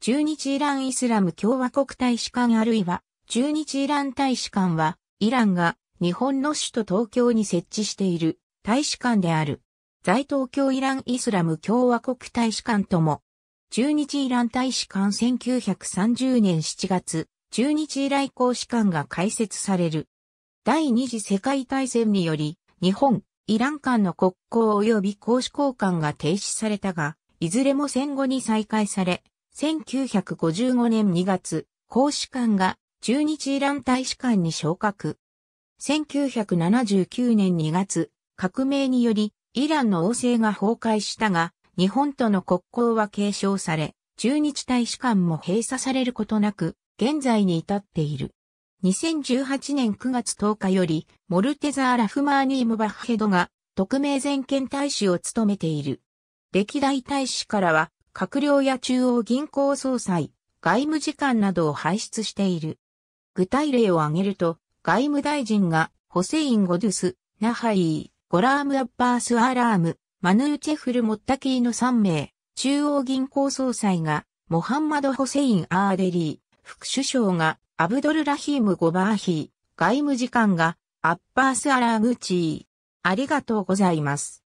中日イランイスラム共和国大使館あるいは、中日イラン大使館は、イランが日本の首都東京に設置している大使館である。在東京イランイスラム共和国大使館とも、中日イラン大使館1930年7月、中日イラン公使館が開設される。第二次世界大戦により、日本、イラン間の国交及び公使交換が停止されたが、いずれも戦後に再開され、1955年2月、公使館が駐日イラン大使館に昇格。1979年2月、革命によりイランの王政が崩壊したが、日本との国交は継承され、駐日大使館も閉鎖されることなく、現在に至っている。2018年9月10日より、モルテザー・ラフマーニーム・バッヘドが、特命全権大使を務めている。歴代大使からは、閣僚や中央銀行総裁、外務次官などを輩出している。具体例を挙げると、外務大臣がホセイン・ゴドゥス、ナハイー、ゴラーム・アッパース・アーラーム、マヌーチェフル・モッタキーの3名、中央銀行総裁がモハンマド・ホセイン・アーデリー、副首相がアブドル・ラヒーム・ゴバーヒー、外務次官がアッパース・アラームチー。ありがとうございます。